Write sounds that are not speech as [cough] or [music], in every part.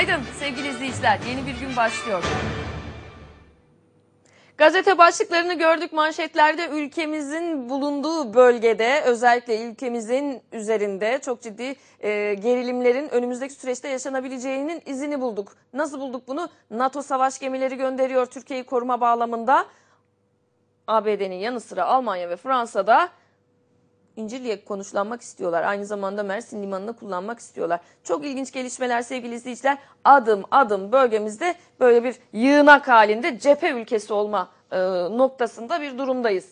Günaydın sevgili izleyiciler. Yeni bir gün başlıyor. Gazete başlıklarını gördük manşetlerde ülkemizin bulunduğu bölgede özellikle ülkemizin üzerinde çok ciddi e, gerilimlerin önümüzdeki süreçte yaşanabileceğinin izini bulduk. Nasıl bulduk bunu? NATO savaş gemileri gönderiyor Türkiye'yi koruma bağlamında. ABD'nin yanı sıra Almanya ve Fransa'da İncirli'ye konuşlanmak istiyorlar. Aynı zamanda Mersin Limanı'nı kullanmak istiyorlar. Çok ilginç gelişmeler sevgili izleyiciler. Adım adım bölgemizde böyle bir yığınak halinde cephe ülkesi olma e, noktasında bir durumdayız.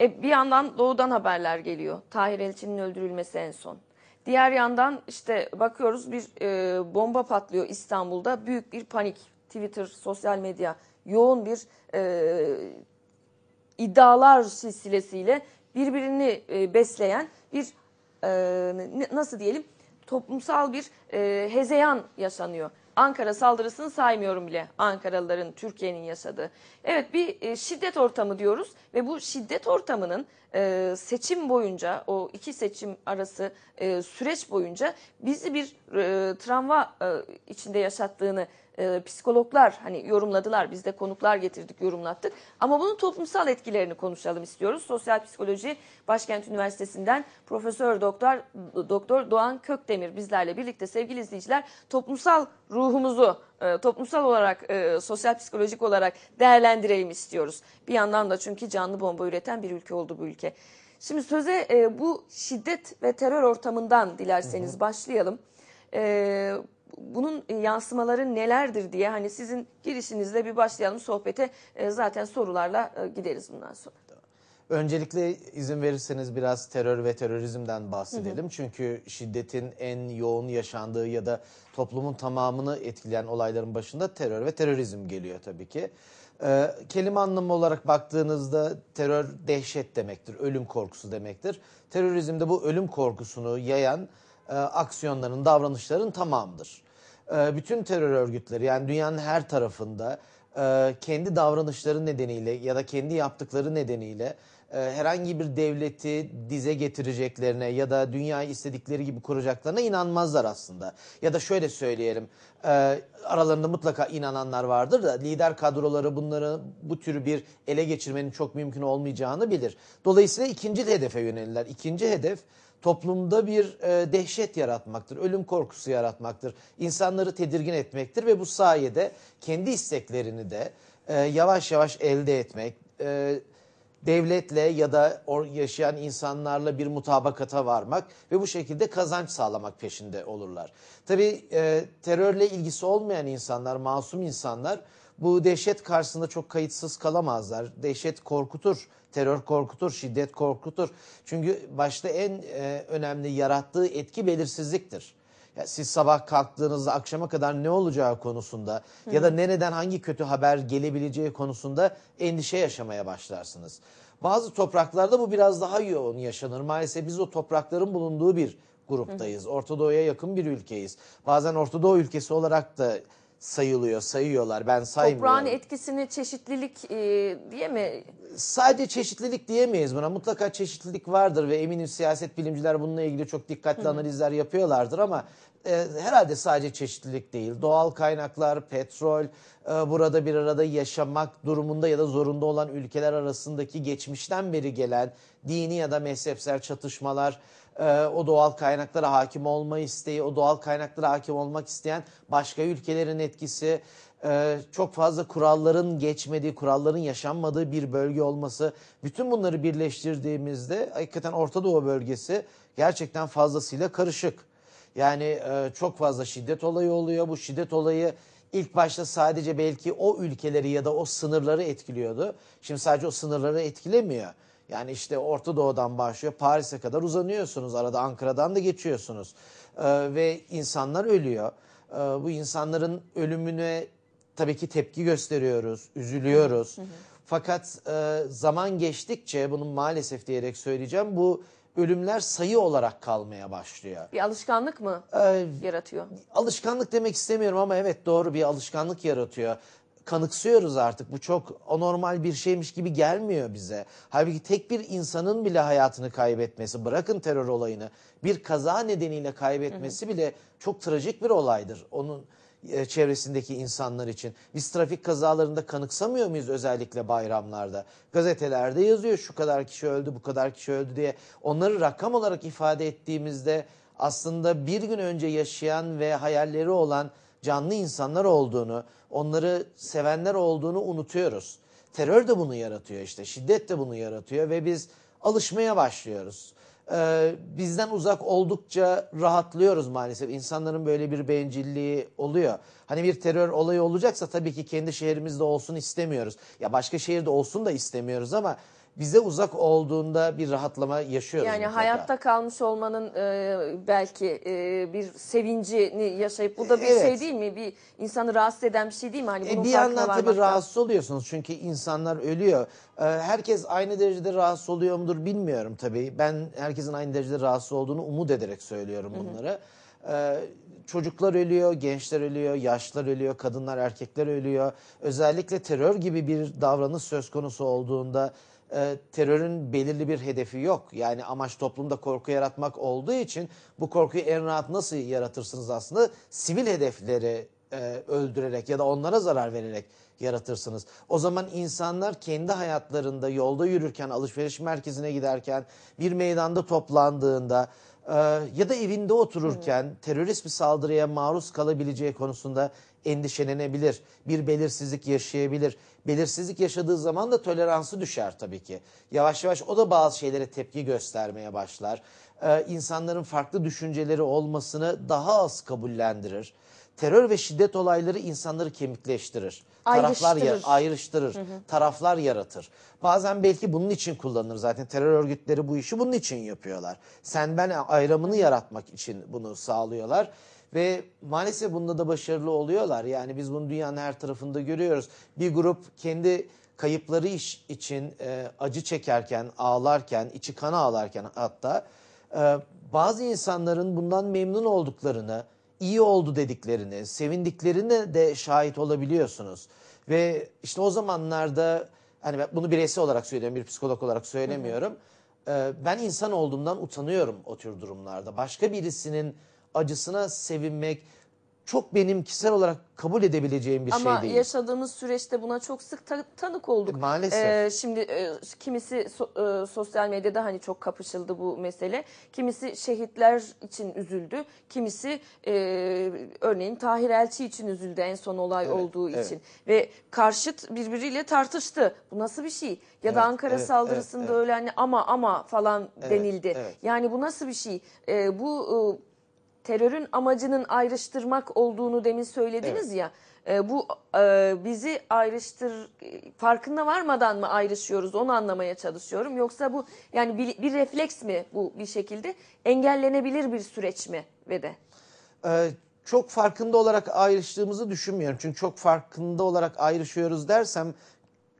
E, bir yandan doğudan haberler geliyor. Tahir Elçin'in öldürülmesi en son. Diğer yandan işte bakıyoruz bir e, bomba patlıyor İstanbul'da. Büyük bir panik. Twitter, sosyal medya yoğun bir e, iddialar silsilesiyle birbirini e, besleyen bir e, nasıl diyelim toplumsal bir e, hezeyan yaşanıyor. Ankara saldırısını saymıyorum bile Ankaralıların, Türkiye'nin yaşadığı. Evet bir şiddet ortamı diyoruz ve bu şiddet ortamının e, seçim boyunca o iki seçim arası e, süreç boyunca bizi bir e, travma e, içinde yaşattığını e, psikologlar hani yorumladılar. Biz de konuklar getirdik, yorumlattık. Ama bunun toplumsal etkilerini konuşalım istiyoruz. Sosyal Psikoloji Başkent Üniversitesi'nden Profesör Doktor Doktor Doğan Kökdemir bizlerle birlikte sevgili izleyiciler toplumsal ruhumuzu e, toplumsal olarak, e, sosyal psikolojik olarak değerlendirelim istiyoruz. Bir yandan da çünkü canlı bomba üreten bir ülke oldu bu ülke. Şimdi söze e, bu şiddet ve terör ortamından dilerseniz hı hı. başlayalım. E, bunun yansımaları nelerdir diye hani sizin girişinizle bir başlayalım sohbete e, zaten sorularla e, gideriz bundan sonra. Öncelikle izin verirseniz biraz terör ve terörizmden bahsedelim. Hı hı. Çünkü şiddetin en yoğun yaşandığı ya da toplumun tamamını etkileyen olayların başında terör ve terörizm geliyor tabii ki. Ee, kelime anlamı olarak baktığınızda terör dehşet demektir, ölüm korkusu demektir. Terörizmde bu ölüm korkusunu yayan e, aksiyonların, davranışların tamamıdır. E, bütün terör örgütleri yani dünyanın her tarafında e, kendi davranışları nedeniyle ya da kendi yaptıkları nedeniyle e, herhangi bir devleti dize getireceklerine ya da dünyayı istedikleri gibi kuracaklarına inanmazlar aslında. Ya da şöyle söyleyelim e, aralarında mutlaka inananlar vardır da lider kadroları bunları bu tür bir ele geçirmenin çok mümkün olmayacağını bilir. Dolayısıyla ikinci hedefe yönelirler. İkinci hedef toplumda bir e, dehşet yaratmaktır, ölüm korkusu yaratmaktır, insanları tedirgin etmektir ve bu sayede kendi isteklerini de yavaş yavaş elde etmek, devletle ya da yaşayan insanlarla bir mutabakata varmak ve bu şekilde kazanç sağlamak peşinde olurlar. Tabi e, terörle ilgisi olmayan insanlar, masum insanlar bu dehşet karşısında çok kayıtsız kalamazlar. Dehşet korkutur, terör korkutur, şiddet korkutur. Çünkü başta en e, önemli yarattığı etki belirsizliktir. Ya siz sabah kalktığınızda akşama kadar ne olacağı konusunda Hı. ya da nereden hangi kötü haber gelebileceği konusunda endişe yaşamaya başlarsınız. Bazı topraklarda bu biraz daha yoğun yaşanır. Maalesef biz o toprakların bulunduğu bir gruptayız. Ortadoğu'ya yakın bir ülkeyiz. Bazen Ortadoğu ülkesi olarak da sayılıyor, sayıyorlar. Ben saymıyorum. Toprağın etkisini çeşitlilik e, diye mi? Sadece çeşitlilik diyemeyiz buna. Mutlaka çeşitlilik vardır ve eminim siyaset bilimciler bununla ilgili çok dikkatli Hı. analizler yapıyorlardır ama e, herhalde sadece çeşitlilik değil. Doğal kaynaklar, petrol, e, burada bir arada yaşamak durumunda ya da zorunda olan ülkeler arasındaki geçmişten beri gelen dini ya da mezhepsel çatışmalar, e, o doğal kaynaklara hakim olma isteği, o doğal kaynaklara hakim olmak isteyen başka ülkelerin etkisi, ee, çok fazla kuralların geçmediği, kuralların yaşanmadığı bir bölge olması. Bütün bunları birleştirdiğimizde hakikaten Orta Doğu bölgesi gerçekten fazlasıyla karışık. Yani e, çok fazla şiddet olayı oluyor. Bu şiddet olayı ilk başta sadece belki o ülkeleri ya da o sınırları etkiliyordu. Şimdi sadece o sınırları etkilemiyor. Yani işte Orta Doğu'dan başlıyor Paris'e kadar uzanıyorsunuz. Arada Ankara'dan da geçiyorsunuz. E, ve insanlar ölüyor. E, bu insanların ölümüne tabii ki tepki gösteriyoruz, üzülüyoruz. Hı hı. Fakat e, zaman geçtikçe bunun maalesef diyerek söyleyeceğim bu ölümler sayı olarak kalmaya başlıyor. Bir alışkanlık mı ee, yaratıyor? Alışkanlık demek istemiyorum ama evet doğru bir alışkanlık yaratıyor. Kanıksıyoruz artık bu çok anormal bir şeymiş gibi gelmiyor bize. Halbuki tek bir insanın bile hayatını kaybetmesi bırakın terör olayını bir kaza nedeniyle kaybetmesi hı hı. bile çok trajik bir olaydır. Onun e, çevresindeki insanlar için. Biz trafik kazalarında kanıksamıyor muyuz özellikle bayramlarda? Gazetelerde yazıyor şu kadar kişi öldü, bu kadar kişi öldü diye. Onları rakam olarak ifade ettiğimizde aslında bir gün önce yaşayan ve hayalleri olan canlı insanlar olduğunu, onları sevenler olduğunu unutuyoruz. Terör de bunu yaratıyor işte, şiddet de bunu yaratıyor ve biz alışmaya başlıyoruz e, bizden uzak oldukça rahatlıyoruz maalesef. İnsanların böyle bir bencilliği oluyor. Hani bir terör olayı olacaksa tabii ki kendi şehrimizde olsun istemiyoruz. Ya başka şehirde olsun da istemiyoruz ama bize uzak olduğunda bir rahatlama yaşıyoruz. Yani mutlaka. hayatta kalmış olmanın e, belki e, bir sevincini yaşayıp bu da bir şey evet. şey değil mi? Bir insanı rahatsız eden bir şey değil mi? Hani e, bunun e, bir yandan tabii rahatsız oluyorsunuz çünkü insanlar ölüyor. E, herkes aynı derecede rahatsız oluyor mudur bilmiyorum tabii. Ben herkesin aynı derecede rahatsız olduğunu umut ederek söylüyorum bunları. Hı hı. Ee, çocuklar ölüyor, gençler ölüyor, yaşlar ölüyor, kadınlar, erkekler ölüyor. Özellikle terör gibi bir davranış söz konusu olduğunda e, terörün belirli bir hedefi yok. Yani amaç toplumda korku yaratmak olduğu için bu korkuyu en rahat nasıl yaratırsınız aslında? Sivil hedefleri e, öldürerek ya da onlara zarar vererek yaratırsınız. O zaman insanlar kendi hayatlarında yolda yürürken, alışveriş merkezine giderken, bir meydanda toplandığında e, ya da evinde otururken terörist bir saldırıya maruz kalabileceği konusunda endişelenebilir, bir belirsizlik yaşayabilir. Belirsizlik yaşadığı zaman da toleransı düşer tabii ki. Yavaş yavaş o da bazı şeylere tepki göstermeye başlar. Ee, insanların farklı düşünceleri olmasını daha az kabullendirir. Terör ve şiddet olayları insanları kemikleştirir. Taraflar ya, ayrıştırır. Hı hı. Taraflar yaratır. Bazen belki bunun için kullanılır zaten. Terör örgütleri bu işi bunun için yapıyorlar. Sen ben ayrımını yaratmak için bunu sağlıyorlar. Ve maalesef bunda da başarılı oluyorlar. Yani biz bunu dünyanın her tarafında görüyoruz. Bir grup kendi kayıpları iş için e, acı çekerken, ağlarken, içi kan ağlarken hatta e, bazı insanların bundan memnun olduklarını, iyi oldu dediklerini, sevindiklerini de şahit olabiliyorsunuz. Ve işte o zamanlarda hani ben bunu bireysel olarak söylüyorum, bir psikolog olarak söylemiyorum. Hı hı. E, ben insan olduğumdan utanıyorum o tür durumlarda. Başka birisinin acısına sevinmek çok benim kişisel olarak kabul edebileceğim bir şey Ama şey değil. Ama yaşadığımız süreçte buna çok sık ta tanık olduk. E, maalesef. Ee, şimdi e, kimisi so e, sosyal medyada hani çok kapışıldı bu mesele. Kimisi şehitler için üzüldü. Kimisi e, örneğin Tahir Elçi için üzüldü en son olay evet, olduğu evet. için. Ve karşıt birbiriyle tartıştı. Bu nasıl bir şey? Ya evet, da Ankara evet, saldırısında evet, öyle hani ama ama falan evet, denildi. Evet. Yani bu nasıl bir şey? E, bu... E, terörün amacının ayrıştırmak olduğunu demin söylediniz evet. ya. E, bu e, bizi ayrıştır farkında varmadan mı ayrışıyoruz onu anlamaya çalışıyorum. Yoksa bu yani bir, bir refleks mi bu bir şekilde engellenebilir bir süreç mi ve de? E, çok farkında olarak ayrıştığımızı düşünmüyorum. Çünkü çok farkında olarak ayrışıyoruz dersem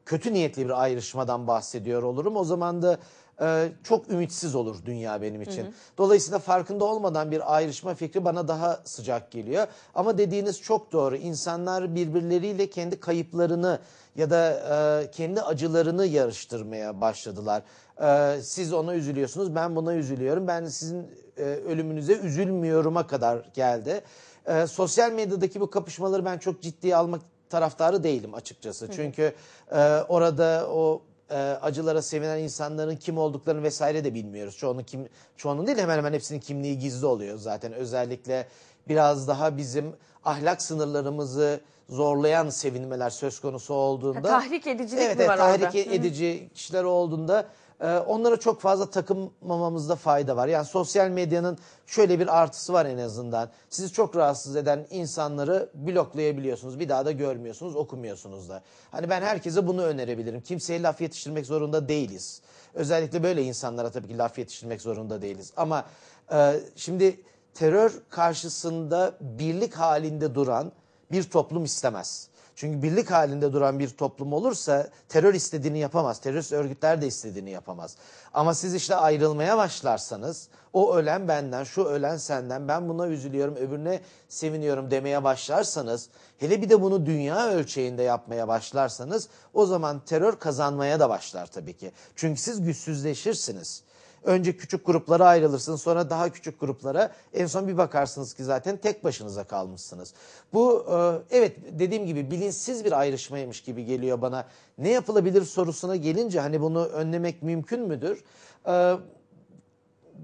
kötü niyetli bir ayrışmadan bahsediyor olurum. O zaman da e, çok ümitsiz olur dünya benim için. Hı hı. Dolayısıyla farkında olmadan bir ayrışma fikri bana daha sıcak geliyor. Ama dediğiniz çok doğru. İnsanlar birbirleriyle kendi kayıplarını ya da e, kendi acılarını yarıştırmaya başladılar. E, siz ona üzülüyorsunuz, ben buna üzülüyorum. Ben sizin e, ölümünüze üzülmüyorum'a kadar geldi. E, sosyal medyadaki bu kapışmaları ben çok ciddiye almak taraftarı değilim açıkçası. Hı hı. Çünkü e, orada o e, acılara sevinen insanların kim olduklarını vesaire de bilmiyoruz. Çoğunun kim çoğunun değil hemen hemen hepsinin kimliği gizli oluyor zaten. Özellikle biraz daha bizim ahlak sınırlarımızı zorlayan sevinmeler söz konusu olduğunda ha, tahrik edicilik evet, mi var tahrik orada? edici -hı. kişiler olduğunda e, onlara çok fazla takılmamamızda fayda var. Yani sosyal medyanın şöyle bir artısı var en azından. Sizi çok rahatsız eden insanları bloklayabiliyorsunuz. Bir daha da görmüyorsunuz, okumuyorsunuz da. Hani ben herkese bunu önerebilirim. Kimseye laf yetiştirmek zorunda değiliz. Özellikle böyle insanlara tabii ki laf yetiştirmek zorunda değiliz. Ama e, şimdi terör karşısında birlik halinde duran bir toplum istemez. Çünkü birlik halinde duran bir toplum olursa terör istediğini yapamaz. Terörist örgütler de istediğini yapamaz. Ama siz işte ayrılmaya başlarsanız o ölen benden, şu ölen senden, ben buna üzülüyorum, öbürüne seviniyorum demeye başlarsanız, hele bir de bunu dünya ölçeğinde yapmaya başlarsanız o zaman terör kazanmaya da başlar tabii ki. Çünkü siz güçsüzleşirsiniz. Önce küçük gruplara ayrılırsın sonra daha küçük gruplara en son bir bakarsınız ki zaten tek başınıza kalmışsınız. Bu e, evet dediğim gibi bilinçsiz bir ayrışmaymış gibi geliyor bana. Ne yapılabilir sorusuna gelince hani bunu önlemek mümkün müdür? E,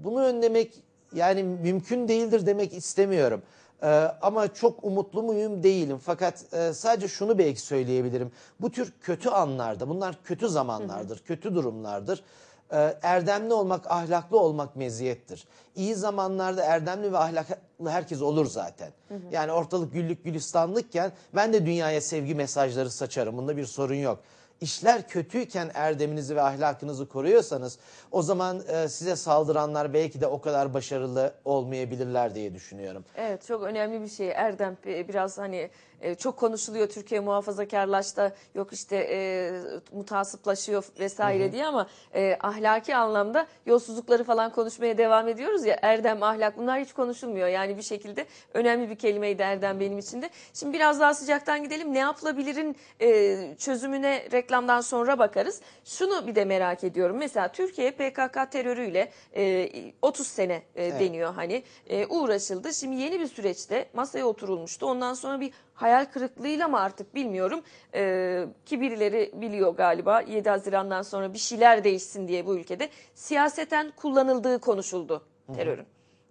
bunu önlemek yani mümkün değildir demek istemiyorum. Ee, ama çok umutlu muyum değilim. Fakat e, sadece şunu belki söyleyebilirim. Bu tür kötü anlarda, bunlar kötü zamanlardır, kötü durumlardır. Ee, erdemli olmak, ahlaklı olmak meziyettir. İyi zamanlarda erdemli ve ahlaklı herkes olur zaten. Hı hı. Yani ortalık güllük gülistanlıkken ben de dünyaya sevgi mesajları saçarım. Bunda bir sorun yok. İşler kötüyken erdeminizi ve ahlakınızı koruyorsanız o zaman e, size saldıranlar belki de o kadar başarılı olmayabilirler diye düşünüyorum. Evet çok önemli bir şey. Erdem e, biraz hani e, çok konuşuluyor Türkiye muhafazakarlaştı yok işte e, mutasıplaşıyor vesaire diye ama e, ahlaki anlamda yolsuzlukları falan konuşmaya devam ediyoruz ya erdem ahlak bunlar hiç konuşulmuyor. Yani bir şekilde önemli bir kelimeydi erdem benim için de. Şimdi biraz daha sıcaktan gidelim ne yapılabilirin e, çözümüne reklamdan sonra bakarız. Şunu bir de merak ediyorum mesela Türkiye PKK terörüyle e, 30 sene e, evet. deniyor hani e, uğraşıldı. Şimdi yeni bir süreçte masaya oturulmuştu ondan sonra bir hayal kırıklığıyla mı artık bilmiyorum e, ki birileri biliyor galiba 7 Haziran'dan sonra bir şeyler değişsin diye bu ülkede siyaseten kullanıldığı konuşuldu terörün.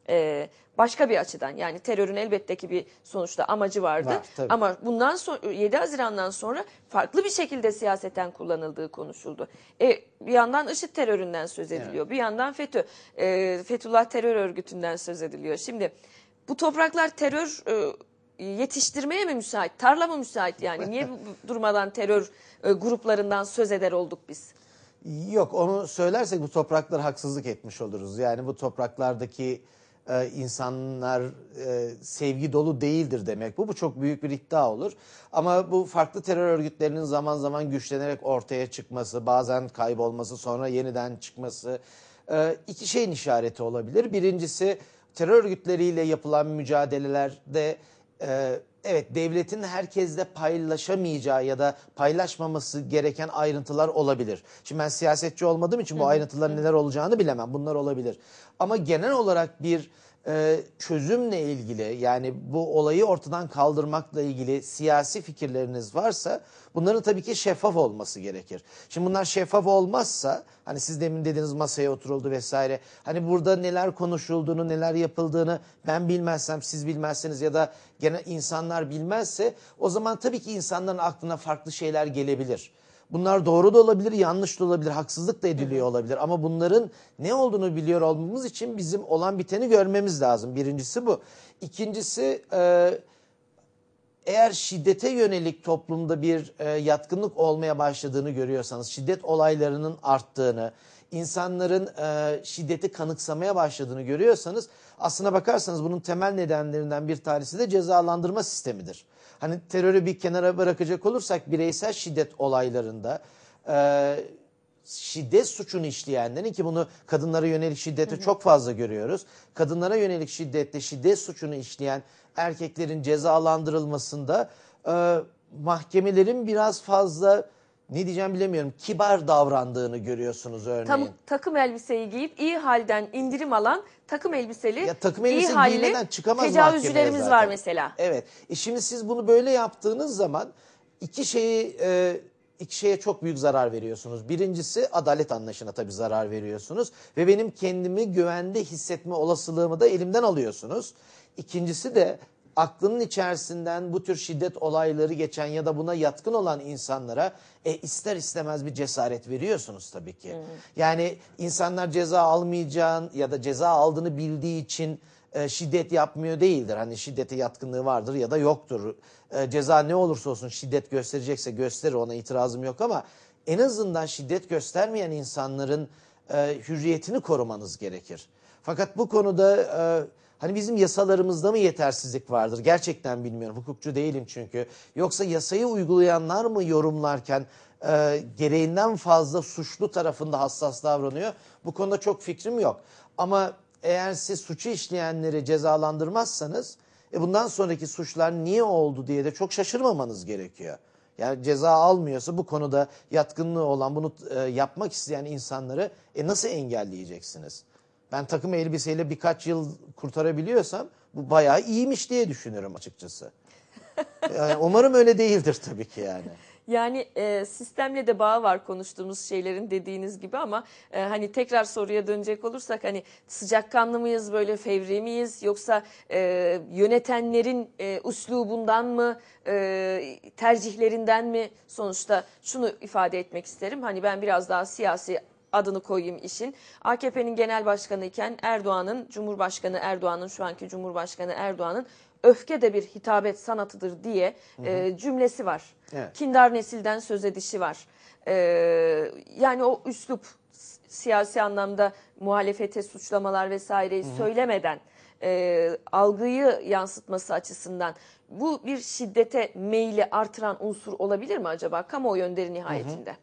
E, başka bir açıdan yani terörün elbette ki bir sonuçta amacı vardı Var, ama bundan sonra 7 Haziran'dan sonra farklı bir şekilde siyaseten kullanıldığı konuşuldu. E, bir yandan IŞİD teröründen söz ediliyor bir yandan FETÖ e, Fethullah terör örgütünden söz ediliyor. Şimdi bu topraklar terör e, e, yetiştirmeye mi müsait? Tarla mı müsait yani? Niye durmadan terör e, gruplarından söz eder olduk biz? Yok onu söylersek bu topraklara haksızlık etmiş oluruz. Yani bu topraklardaki e, insanlar e, sevgi dolu değildir demek bu. Bu çok büyük bir iddia olur. Ama bu farklı terör örgütlerinin zaman zaman güçlenerek ortaya çıkması, bazen kaybolması, sonra yeniden çıkması e, iki şeyin işareti olabilir. Birincisi terör örgütleriyle yapılan mücadelelerde e, evet devletin herkesle paylaşamayacağı ya da paylaşmaması gereken ayrıntılar olabilir. Şimdi ben siyasetçi olmadığım için bu ayrıntıların neler olacağını bilemem. Bunlar olabilir. Ama genel olarak bir e, çözümle ilgili yani bu olayı ortadan kaldırmakla ilgili siyasi fikirleriniz varsa bunların tabii ki şeffaf olması gerekir. Şimdi bunlar şeffaf olmazsa hani siz demin dediğiniz masaya oturuldu vesaire hani burada neler konuşulduğunu neler yapıldığını ben bilmezsem siz bilmezseniz ya da gene insanlar bilmezse o zaman tabii ki insanların aklına farklı şeyler gelebilir. Bunlar doğru da olabilir, yanlış da olabilir, haksızlık da ediliyor olabilir. Ama bunların ne olduğunu biliyor olmamız için bizim olan biteni görmemiz lazım. Birincisi bu. İkincisi e, eğer şiddete yönelik toplumda bir e, yatkınlık olmaya başladığını görüyorsanız, şiddet olaylarının arttığını, insanların e, şiddeti kanıksamaya başladığını görüyorsanız aslına bakarsanız bunun temel nedenlerinden bir tanesi de cezalandırma sistemidir. Hani terörü bir kenara bırakacak olursak bireysel şiddet olaylarında e, şiddet suçunu işleyenlerin ki bunu kadınlara yönelik şiddeti hı hı. çok fazla görüyoruz. Kadınlara yönelik şiddette şiddet suçunu işleyen erkeklerin cezalandırılmasında e, mahkemelerin biraz fazla ne diyeceğim bilemiyorum. Kibar davrandığını görüyorsunuz örneğin. Tam, takım elbiseyi giyip iyi halden indirim alan takım elbiseli, ya, takım elbise iyi halli tecavüzcülerimiz var mesela. Evet. E şimdi siz bunu böyle yaptığınız zaman iki şeyi e, iki şeye çok büyük zarar veriyorsunuz. Birincisi adalet anlayışına tabii zarar veriyorsunuz ve benim kendimi güvende hissetme olasılığımı da elimden alıyorsunuz. İkincisi de aklının içerisinden bu tür şiddet olayları geçen ya da buna yatkın olan insanlara e, ister istemez bir cesaret veriyorsunuz tabii ki. Hmm. Yani insanlar ceza almayacağın ya da ceza aldığını bildiği için e, şiddet yapmıyor değildir. Hani şiddete yatkınlığı vardır ya da yoktur. E, ceza ne olursa olsun şiddet gösterecekse gösterir ona itirazım yok ama en azından şiddet göstermeyen insanların e, hürriyetini korumanız gerekir. Fakat bu konuda... E, Hani bizim yasalarımızda mı yetersizlik vardır? Gerçekten bilmiyorum. Hukukçu değilim çünkü. Yoksa yasayı uygulayanlar mı yorumlarken e, gereğinden fazla suçlu tarafında hassas davranıyor? Bu konuda çok fikrim yok. Ama eğer siz suçu işleyenleri cezalandırmazsanız e bundan sonraki suçlar niye oldu diye de çok şaşırmamanız gerekiyor. Yani ceza almıyorsa bu konuda yatkınlığı olan bunu e, yapmak isteyen insanları e, nasıl engelleyeceksiniz? ben takım elbiseyle birkaç yıl kurtarabiliyorsam bu bayağı iyiymiş diye düşünüyorum açıkçası. [laughs] yani umarım öyle değildir tabii ki yani. Yani e, sistemle de bağ var konuştuğumuz şeylerin dediğiniz gibi ama e, hani tekrar soruya dönecek olursak hani sıcakkanlı mıyız böyle fevri miyiz yoksa e, yönetenlerin e, uslubundan mı e, tercihlerinden mi sonuçta şunu ifade etmek isterim hani ben biraz daha siyasi adını koyayım işin. AKP'nin genel başkanı iken Erdoğan'ın, Cumhurbaşkanı Erdoğan'ın, şu anki Cumhurbaşkanı Erdoğan'ın öfke de bir hitabet sanatıdır diye E, cümlesi var. Evet. Kindar nesilden söz edişi var. E, yani o üslup siyasi anlamda muhalefete suçlamalar vesaireyi hı hı. söylemeden e, algıyı yansıtması açısından bu bir şiddete meyli artıran unsur olabilir mi acaba kamuoyu önderi nihayetinde? Hı hı.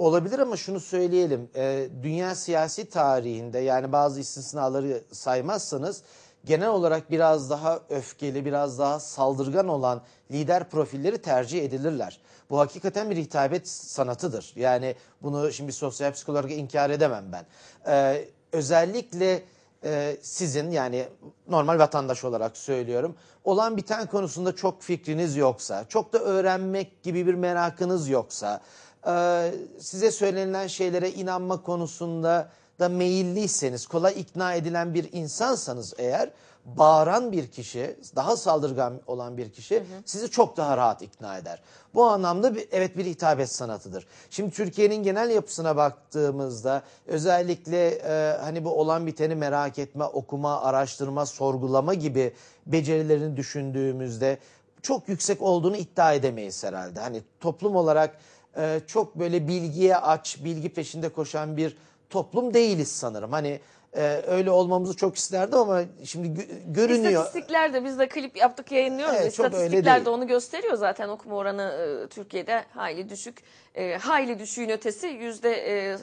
Olabilir ama şunu söyleyelim. E, dünya siyasi tarihinde yani bazı istisnaları saymazsanız genel olarak biraz daha öfkeli, biraz daha saldırgan olan lider profilleri tercih edilirler. Bu hakikaten bir hitabet sanatıdır. Yani bunu şimdi sosyal psikoloğa inkar edemem ben. Ee, özellikle e, sizin yani normal vatandaş olarak söylüyorum. Olan biten konusunda çok fikriniz yoksa, çok da öğrenmek gibi bir merakınız yoksa... Ee, size söylenilen şeylere inanma konusunda da meyilliyseniz, kolay ikna edilen bir insansanız eğer bağıran bir kişi, daha saldırgan olan bir kişi hı hı. sizi çok daha rahat ikna eder. Bu anlamda bir, evet bir hitabet sanatıdır. Şimdi Türkiye'nin genel yapısına baktığımızda özellikle e, hani bu olan biteni merak etme, okuma, araştırma, sorgulama gibi becerilerini düşündüğümüzde çok yüksek olduğunu iddia edemeyiz herhalde. Hani toplum olarak e, çok böyle bilgiye aç, bilgi peşinde koşan bir toplum değiliz sanırım. Hani e, öyle olmamızı çok isterdim ama şimdi gö- görünüyor. İstatistikler de biz de klip yaptık yayınlıyoruz. Evet, İstatistikler de onu gösteriyor zaten okuma oranı e, Türkiye'de hayli düşük. E, hayli düşüğün ötesi yüzde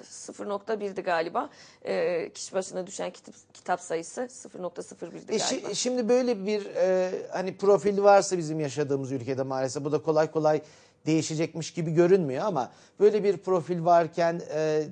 0.1'di e, galiba. E, kişi başına düşen kitap, kitap sayısı 0.01'di e, galiba. Şimdi böyle bir e, hani profil varsa bizim yaşadığımız ülkede maalesef bu da kolay kolay değişecekmiş gibi görünmüyor ama böyle bir profil varken e,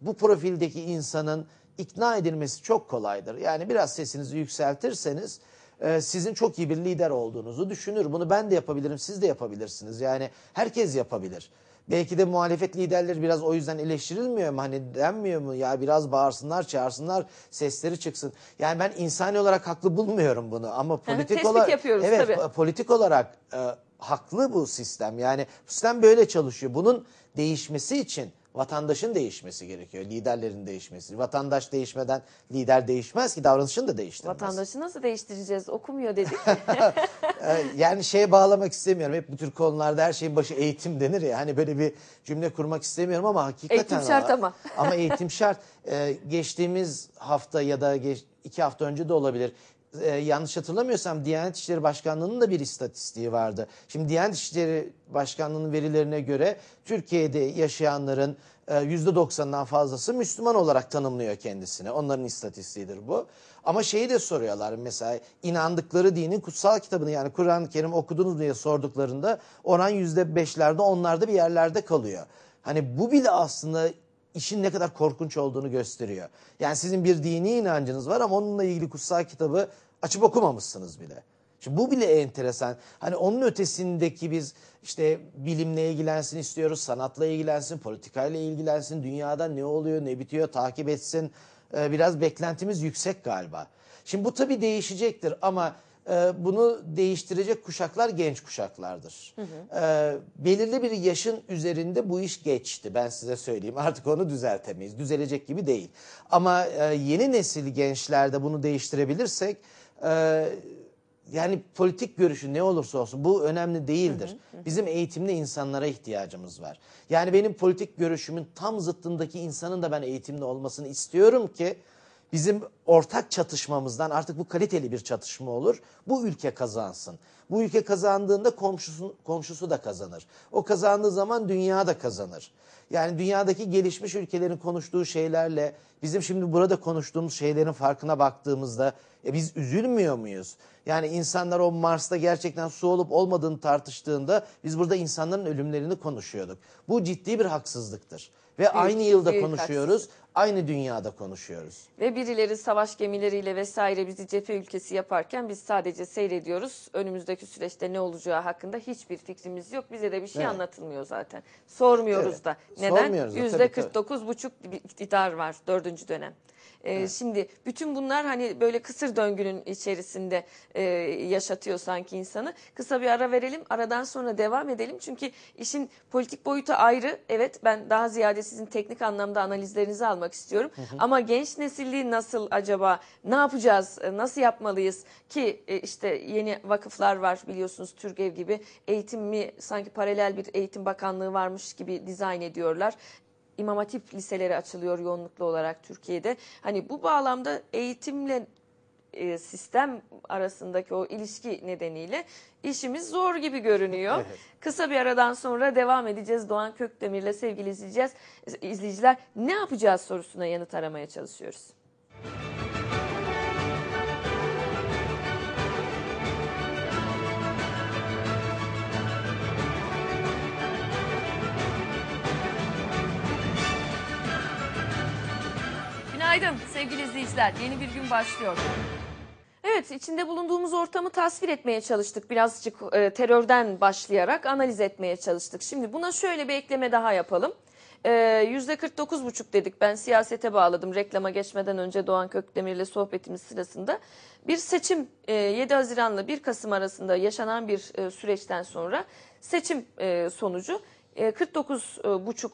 bu profildeki insanın ikna edilmesi çok kolaydır. Yani biraz sesinizi yükseltirseniz e, sizin çok iyi bir lider olduğunuzu düşünür. Bunu ben de yapabilirim, siz de yapabilirsiniz. Yani herkes yapabilir. Belki de muhalefet liderleri biraz o yüzden eleştirilmiyor mu? Hani denmiyor mu? Ya biraz bağırsınlar, çağırsınlar, sesleri çıksın. Yani ben insani olarak haklı bulmuyorum bunu ama politik olarak evet, tabii. politik olarak e, haklı bu sistem. Yani sistem böyle çalışıyor. Bunun değişmesi için vatandaşın değişmesi gerekiyor. Liderlerin değişmesi. Vatandaş değişmeden lider değişmez ki davranışını da değiştirmez. Vatandaşı nasıl değiştireceğiz? Okumuyor dedik. [laughs] [laughs] yani şeye bağlamak istemiyorum. Hep bu tür konularda her şeyin başı eğitim denir ya. Hani böyle bir cümle kurmak istemiyorum ama hakikaten. Eğitim şart ama. ama eğitim şart. Ee, geçtiğimiz hafta ya da geç, iki hafta önce de olabilir e, yanlış hatırlamıyorsam Diyanet İşleri Başkanlığı'nın da bir istatistiği vardı. Şimdi Diyanet İşleri Başkanlığı'nın verilerine göre Türkiye'de yaşayanların e, %90'dan fazlası Müslüman olarak tanımlıyor kendisini. Onların istatistiğidir bu. Ama şeyi de soruyorlar mesela inandıkları dinin kutsal kitabını yani Kur'an-ı Kerim okudunuz diye sorduklarında oran %5'lerde onlarda bir yerlerde kalıyor. Hani bu bile aslında işin ne kadar korkunç olduğunu gösteriyor. Yani sizin bir dini inancınız var ama onunla ilgili kutsal kitabı açıp okumamışsınız bile. Şimdi bu bile enteresan. Hani onun ötesindeki biz işte bilimle ilgilensin istiyoruz, sanatla ilgilensin, politikayla ilgilensin, dünyada ne oluyor, ne bitiyor takip etsin. Ee, biraz beklentimiz yüksek galiba. Şimdi bu tabii değişecektir ama e, bunu değiştirecek kuşaklar genç kuşaklardır. Hı hı. E, belirli bir yaşın üzerinde bu iş geçti ben size söyleyeyim [laughs] artık onu düzeltemeyiz düzelecek gibi değil. Ama e, yeni nesil gençlerde bunu değiştirebilirsek e, yani politik görüşü ne olursa olsun bu önemli değildir. Hı hı hı. Bizim eğitimli insanlara ihtiyacımız var. Yani benim politik görüşümün tam zıttındaki insanın da ben eğitimli olmasını istiyorum ki bizim ortak çatışmamızdan artık bu kaliteli bir çatışma olur. Bu ülke kazansın. Bu ülke kazandığında komşusu, komşusu da kazanır. O kazandığı zaman dünya da kazanır. Yani dünyadaki gelişmiş ülkelerin konuştuğu şeylerle bizim şimdi burada konuştuğumuz şeylerin farkına baktığımızda e biz üzülmüyor muyuz? Yani insanlar o Mars'ta gerçekten su olup olmadığını tartıştığında biz burada insanların ölümlerini konuşuyorduk. Bu ciddi bir haksızlıktır ve büyük, aynı yılda konuşuyoruz. Haksızlık aynı dünyada konuşuyoruz. Ve birileri savaş gemileriyle vesaire bizi cephe ülkesi yaparken biz sadece seyrediyoruz. Önümüzdeki süreçte ne olacağı hakkında hiçbir fikrimiz yok. Bize de bir şey Evet. anlatılmıyor zaten. Sormuyoruz Evet. da. Neden? Sormuyoruz %49,5 iktidar var dördüncü dönem. E, evet. Şimdi bütün bunlar hani böyle kısır döngünün içerisinde e, yaşatıyor sanki insanı. Kısa bir ara verelim. Aradan sonra devam edelim. Çünkü işin politik boyutu ayrı. Evet ben daha ziyade sizin teknik anlamda analizlerinizi almak istiyorum. Hı hı. Ama genç nesilliği nasıl acaba? Ne yapacağız? E, nasıl yapmalıyız? Ki e, işte yeni vakıflar var biliyorsunuz Türgev gibi. Eğitim mi sanki paralel bir eğitim bakanlığı varmış gibi dizayn ediyorlar. İmam Hatip liseleri açılıyor yoğunluklu olarak Türkiye'de. Hani bu bağlamda eğitimle e, sistem arasındaki o ilişki nedeniyle işimiz zor gibi görünüyor. Evet. Kısa bir aradan sonra devam edeceğiz. Doğan Kökdemir'le sevgili izleyeceğiz. izleyiciler ne yapacağız sorusuna yanıt aramaya çalışıyoruz. Müzik Günaydın sevgili izleyiciler. Yeni bir gün başlıyor. Evet içinde bulunduğumuz ortamı tasvir etmeye çalıştık. Birazcık e, terörden başlayarak analiz etmeye çalıştık. Şimdi buna şöyle bir ekleme daha yapalım. E, %49,5 dedik ben siyasete bağladım reklama geçmeden önce Doğan Kökdemir ile sohbetimiz sırasında. Bir seçim e, 7 Haziran'la 1 Kasım arasında yaşanan bir e, süreçten sonra seçim e, sonucu 49,5 e,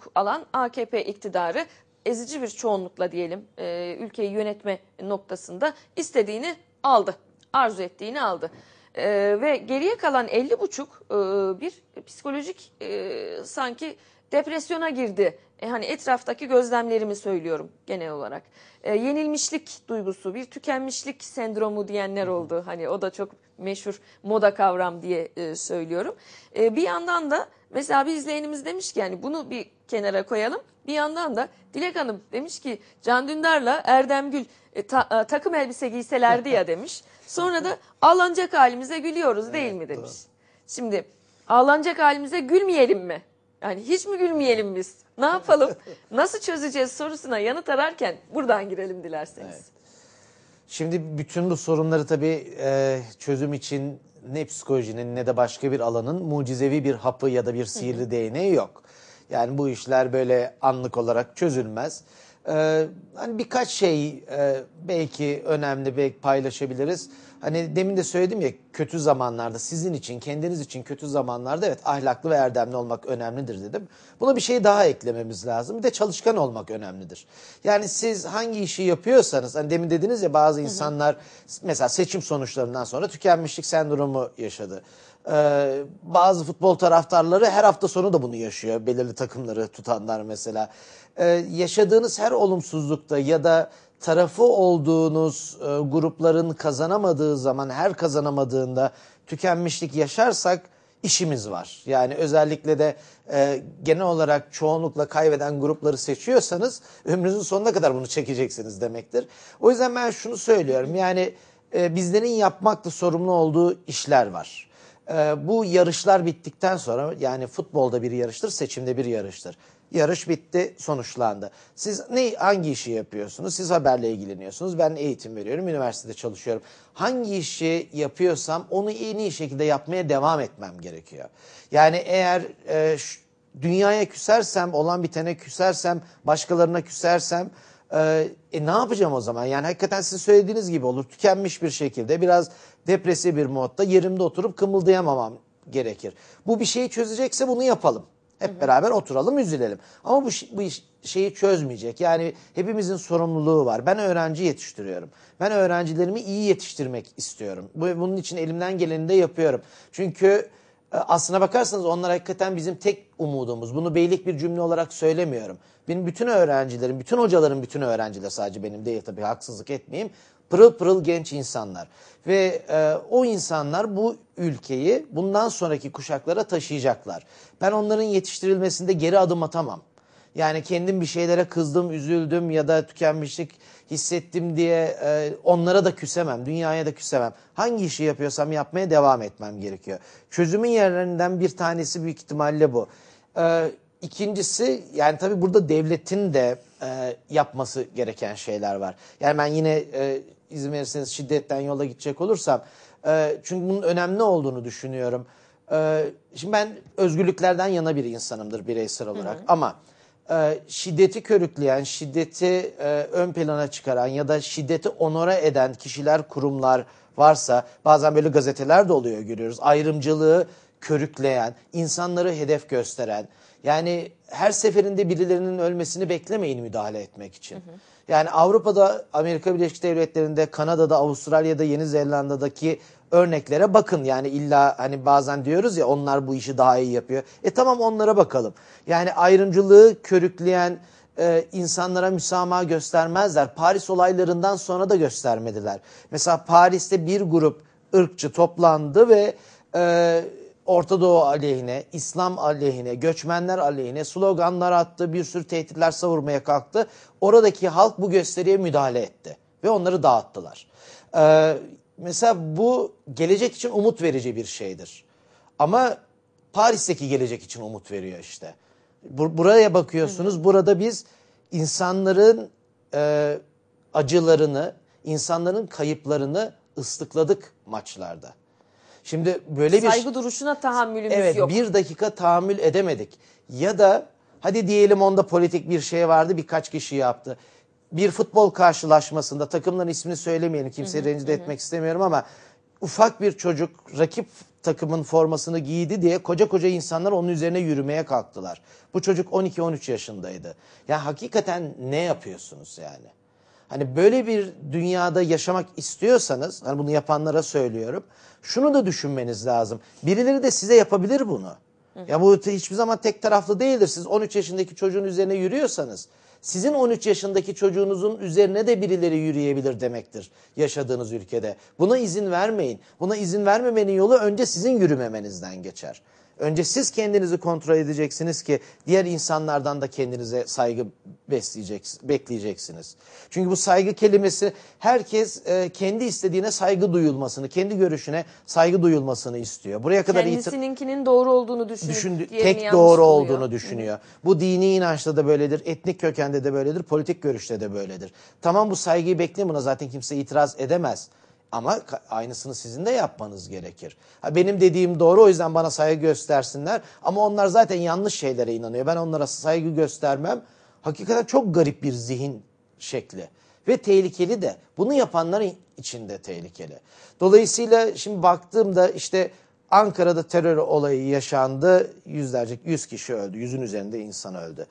e, alan AKP iktidarı ezici bir çoğunlukla diyelim e, ülkeyi yönetme noktasında istediğini aldı. Arzu ettiğini aldı. E, ve geriye kalan 50 buçuk e, bir psikolojik e, sanki depresyona girdi. E, hani etraftaki gözlemlerimi söylüyorum genel olarak. E, yenilmişlik duygusu, bir tükenmişlik sendromu diyenler oldu. Hani o da çok meşhur moda kavram diye e, söylüyorum. E, bir yandan da Mesela bir izleyenimiz demiş ki yani bunu bir kenara koyalım. Bir yandan da Dilek Hanım demiş ki Can Dündar'la Erdem Gül e, ta, e, takım elbise giyselerdi ya demiş. [laughs] Sonra da ağlanacak halimize gülüyoruz değil mi demiş. Şimdi ağlanacak halimize gülmeyelim mi? Yani hiç mi gülmeyelim biz? Ne yapalım? [laughs] Nasıl çözeceğiz sorusuna yanıt ararken buradan girelim dilerseniz. Evet. Şimdi bütün bu sorunları tabii e, çözüm için ne psikolojinin ne de başka bir alanın mucizevi bir hapı ya da bir sihirli değneği yok. Yani bu işler böyle anlık olarak çözülmez. Ee, hani birkaç şey e, belki önemli belki paylaşabiliriz hani demin de söyledim ya kötü zamanlarda sizin için kendiniz için kötü zamanlarda evet ahlaklı ve erdemli olmak önemlidir dedim. Buna bir şey daha eklememiz lazım. Bir de çalışkan olmak önemlidir. Yani siz hangi işi yapıyorsanız hani demin dediniz ya bazı insanlar hı hı. mesela seçim sonuçlarından sonra tükenmişlik sendromu yaşadı. Ee, bazı futbol taraftarları her hafta sonu da bunu yaşıyor. Belirli takımları tutanlar mesela. Ee, yaşadığınız her olumsuzlukta ya da tarafı olduğunuz e, grupların kazanamadığı zaman her kazanamadığında tükenmişlik yaşarsak işimiz var. Yani özellikle de e, genel olarak çoğunlukla kaybeden grupları seçiyorsanız ömrünüzün sonuna kadar bunu çekeceksiniz demektir. O yüzden ben şunu söylüyorum yani e, bizlerin yapmakla sorumlu olduğu işler var. E, bu yarışlar bittikten sonra yani futbolda bir yarıştır, seçimde bir yarıştır. Yarış bitti, sonuçlandı. Siz ne hangi işi yapıyorsunuz? Siz haberle ilgileniyorsunuz. Ben eğitim veriyorum, üniversitede çalışıyorum. Hangi işi yapıyorsam onu en iyi şekilde yapmaya devam etmem gerekiyor. Yani eğer e, dünyaya küsersem, olan bitene küsersem, başkalarına küsersem e, e, ne yapacağım o zaman? Yani hakikaten siz söylediğiniz gibi olur. Tükenmiş bir şekilde biraz depresif bir modda yerimde oturup kımıldayamamam gerekir. Bu bir şeyi çözecekse bunu yapalım. Hep hı beraber oturalım, üzülelim. Ama bu, bu şeyi çözmeyecek. Yani hepimizin sorumluluğu var. Ben öğrenci yetiştiriyorum. Ben öğrencilerimi iyi yetiştirmek istiyorum. Bu Bunun için elimden geleni de yapıyorum. Çünkü e, aslına bakarsanız onlar hakikaten bizim tek umudumuz. Bunu beylik bir cümle olarak söylemiyorum. Benim bütün öğrencilerim, bütün hocalarım, bütün öğrenciler sadece benim değil tabii haksızlık etmeyeyim pırıl pırıl genç insanlar. Ve e, o insanlar bu ülkeyi bundan sonraki kuşaklara taşıyacaklar. Ben onların yetiştirilmesinde geri adım atamam. Yani kendim bir şeylere kızdım, üzüldüm ya da tükenmişlik hissettim diye e, onlara da küsemem, dünyaya da küsemem. Hangi işi yapıyorsam yapmaya devam etmem gerekiyor. Çözümün yerlerinden bir tanesi büyük ihtimalle bu. E, ikincisi yani tabii burada devletin de e, yapması gereken şeyler var. Yani ben yine... E, izin verirseniz şiddetten yola gidecek olursam. E, çünkü bunun önemli olduğunu düşünüyorum. E, şimdi ben özgürlüklerden yana bir insanımdır bireysel olarak hı hı. ama e, şiddeti körükleyen, şiddeti e, ön plana çıkaran ya da şiddeti onora eden kişiler, kurumlar varsa bazen böyle gazeteler de oluyor görüyoruz. Ayrımcılığı körükleyen, insanları hedef gösteren yani her seferinde birilerinin ölmesini beklemeyin müdahale etmek için. Hı hı. Yani Avrupa'da, Amerika Birleşik Devletleri'nde, Kanada'da, Avustralya'da, Yeni Zelanda'daki örneklere bakın. Yani illa hani bazen diyoruz ya onlar bu işi daha iyi yapıyor. E tamam onlara bakalım. Yani ayrımcılığı körükleyen e, insanlara müsamaha göstermezler. Paris olaylarından sonra da göstermediler. Mesela Paris'te bir grup ırkçı toplandı ve e, Orta Doğu aleyhine, İslam aleyhine, göçmenler aleyhine sloganlar attı, bir sürü tehditler savurmaya kalktı. Oradaki halk bu gösteriye müdahale etti ve onları dağıttılar. Ee, mesela bu gelecek için umut verici bir şeydir. Ama Paris'teki gelecek için umut veriyor işte. Bur buraya bakıyorsunuz, hı burada biz insanların e, acılarını, insanların kayıplarını ıslıkladık maçlarda. Şimdi böyle bir saygı duruşuna tahammülümüz evet, yok. Evet bir dakika tahammül edemedik. Ya da hadi diyelim onda politik bir şey vardı birkaç kişi yaptı. Bir futbol karşılaşmasında takımların ismini söylemeyelim kimseyi rencide etmek istemiyorum ama ufak bir çocuk rakip takımın formasını giydi diye koca koca insanlar onun üzerine yürümeye kalktılar. Bu çocuk 12-13 yaşındaydı. Ya hakikaten ne yapıyorsunuz yani? Hani böyle bir dünyada yaşamak istiyorsanız, hani bunu yapanlara söylüyorum. Şunu da düşünmeniz lazım. Birileri de size yapabilir bunu. Ya bu hiçbir zaman tek taraflı değildir. Siz 13 yaşındaki çocuğun üzerine yürüyorsanız, sizin 13 yaşındaki çocuğunuzun üzerine de birileri yürüyebilir demektir yaşadığınız ülkede. Buna izin vermeyin. Buna izin vermemenin yolu önce sizin yürümemenizden geçer. Önce siz kendinizi kontrol edeceksiniz ki diğer insanlardan da kendinize saygı besleyeceksiniz, bekleyeceksiniz. Çünkü bu saygı kelimesi herkes e, kendi istediğine saygı duyulmasını, kendi görüşüne saygı duyulmasını istiyor. Buraya kadar kendisininkinin doğru olduğunu düşünüp düşündü, tek doğru oluyor. olduğunu düşünüyor. Hı. Bu dini inançta da böyledir, etnik kökende de böyledir, politik görüşte de böyledir. Tamam bu saygıyı bekleyin buna zaten kimse itiraz edemez. Ama aynısını sizin de yapmanız gerekir. Ha benim dediğim doğru o yüzden bana saygı göstersinler. Ama onlar zaten yanlış şeylere inanıyor. Ben onlara saygı göstermem. Hakikaten çok garip bir zihin şekli. Ve tehlikeli de. Bunu yapanlar için de tehlikeli. Dolayısıyla şimdi baktığımda işte Ankara'da terör olayı yaşandı. Yüzlerce, yüz kişi öldü. Yüzün üzerinde insan öldü.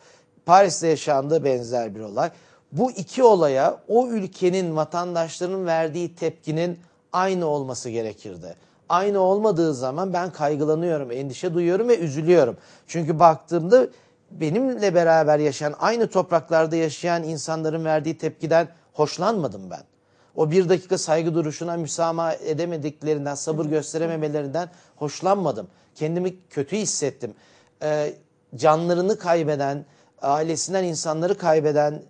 Paris'te yaşandı benzer bir olay bu iki olaya o ülkenin vatandaşlarının verdiği tepkinin aynı olması gerekirdi. Aynı olmadığı zaman ben kaygılanıyorum, endişe duyuyorum ve üzülüyorum. Çünkü baktığımda benimle beraber yaşayan, aynı topraklarda yaşayan insanların verdiği tepkiden hoşlanmadım ben. O bir dakika saygı duruşuna müsamaha edemediklerinden, sabır gösterememelerinden hoşlanmadım. Kendimi kötü hissettim. E, canlarını kaybeden, ailesinden insanları kaybeden,